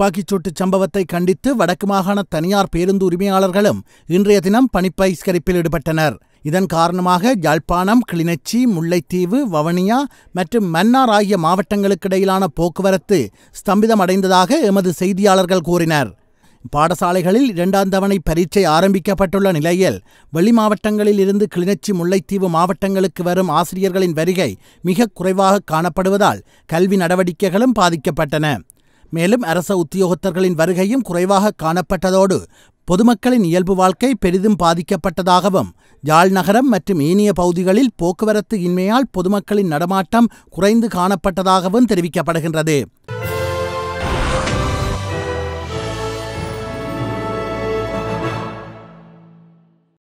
துப்பாக்கிச் சூட்டு சம்பவத்தை கண்டித்து வடக்கு மாகாண தனியார் பேருந்து உரிமையாளர்களும் இன்றைய தினம் பணிப்பயிஸ்கரிப்பில் ஈடுபட்டனர் இதன் காரணமாக யாழ்ப்பாணம் கிளிநொச்சி முல்லைத்தீவு வவனியா மற்றும் மன்னார் ஆகிய மாவட்டங்களுக்கிடையிலான போக்குவரத்து ஸ்தம்பிதமடைந்ததாக எமது செய்தியாளர்கள் கூறினர் பாடசாலைகளில் இரண்டாம் தவணை பரீட்சை ஆரம்பிக்கப்பட்டுள்ள நிலையில் வெளி மாவட்டங்களில் இருந்து கிளிநொச்சி முல்லைத்தீவு மாவட்டங்களுக்கு வரும் ஆசிரியர்களின் வருகை மிக குறைவாக காணப்படுவதால் கல்வி நடவடிக்கைகளும் பாதிக்கப்பட்டன மேலும் அரச உத்தியோகத்தர்களின் வருகையும் குறைவாக காணப்பட்டதோடு பொதுமக்களின் இயல்பு வாழ்க்கை பெரிதும் பாதிக்கப்பட்டதாகவும் யாழ் நகரம் மற்றும் ஏனைய பகுதிகளில் போக்குவரத்து இன்மையால் பொதுமக்களின் நடமாட்டம் குறைந்து காணப்பட்டதாகவும் தெரிவிக்கப்படுகின்றது